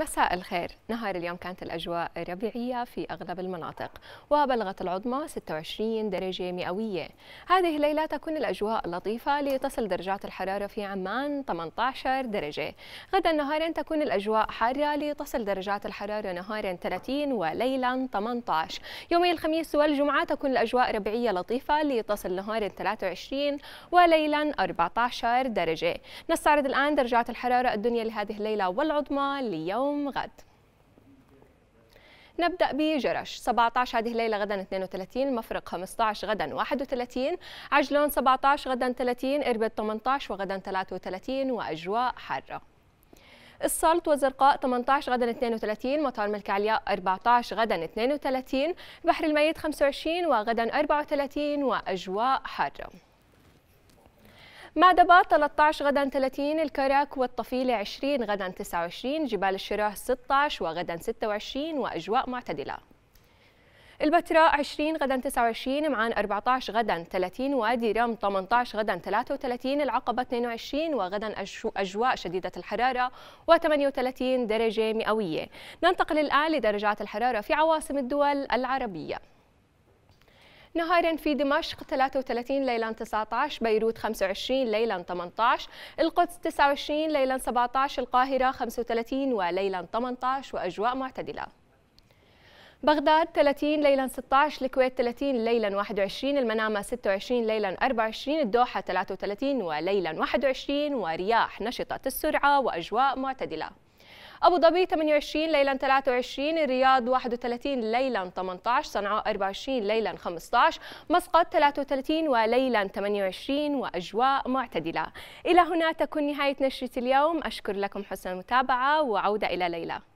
مساء الخير نهار اليوم كانت الأجواء ربيعية في أغلب المناطق وبلغت العظمى 26 درجة مئوية هذه الليلة تكون الأجواء لطيفة لتصل درجات الحرارة في عمان 18 درجة غدا نهارا تكون الأجواء حارة لتصل درجات الحرارة نهارا 30 وليلا 18 يومي الخميس والجمعة تكون الأجواء ربيعية لطيفة لتصل نهارا 23 وليلا 14 درجة نستعرض الآن درجات الحرارة الدنيا لهذه الليلة والعظمى ليوم يوم غد نبدأ بجرش 17 هذه الليلة غدا 32 مفرق 15 غدا 31 عجلون 17 غدا 30 إربد 18 وغدا 33 وأجواء حارة السلط والزرقاء 18 غدا 32 مطار ملك علياء 14 غدا 32 بحر الميت 25 وغدا 34 وأجواء حارة معدبة 13 غدا 30 الكراك والطفيلة 20 غدا 29 جبال الشراه 16 وغدا 26 وأجواء معتدلة البتراء 20 غدا 29 معان 14 غدا 30 وادي رم 18 غدا 33 العقبة 22 وغدا أجواء شديدة الحرارة و38 درجة مئوية ننتقل الآن لدرجات الحرارة في عواصم الدول العربية نهارا في دمشق 33 ليلا 19 بيروت 25 ليلا 18 القدس 29 ليلا 17 القاهرة 35 وليلا 18 وأجواء معتدلة بغداد 30 ليلا 16 الكويت 30 ليلا 21 المنامة 26 ليلا 24 الدوحة 33 وليلا 21 ورياح نشطة السرعة وأجواء معتدلة أبو ظبي 28 ليلا 23 الرياض 31 ليلا 18 صنعاء 24 ليلا 15 مسقط 33 وليلا 28 وأجواء معتدلة إلى هنا تكون نهاية نشرة اليوم أشكر لكم حسن المتابعة وعودة إلى ليلى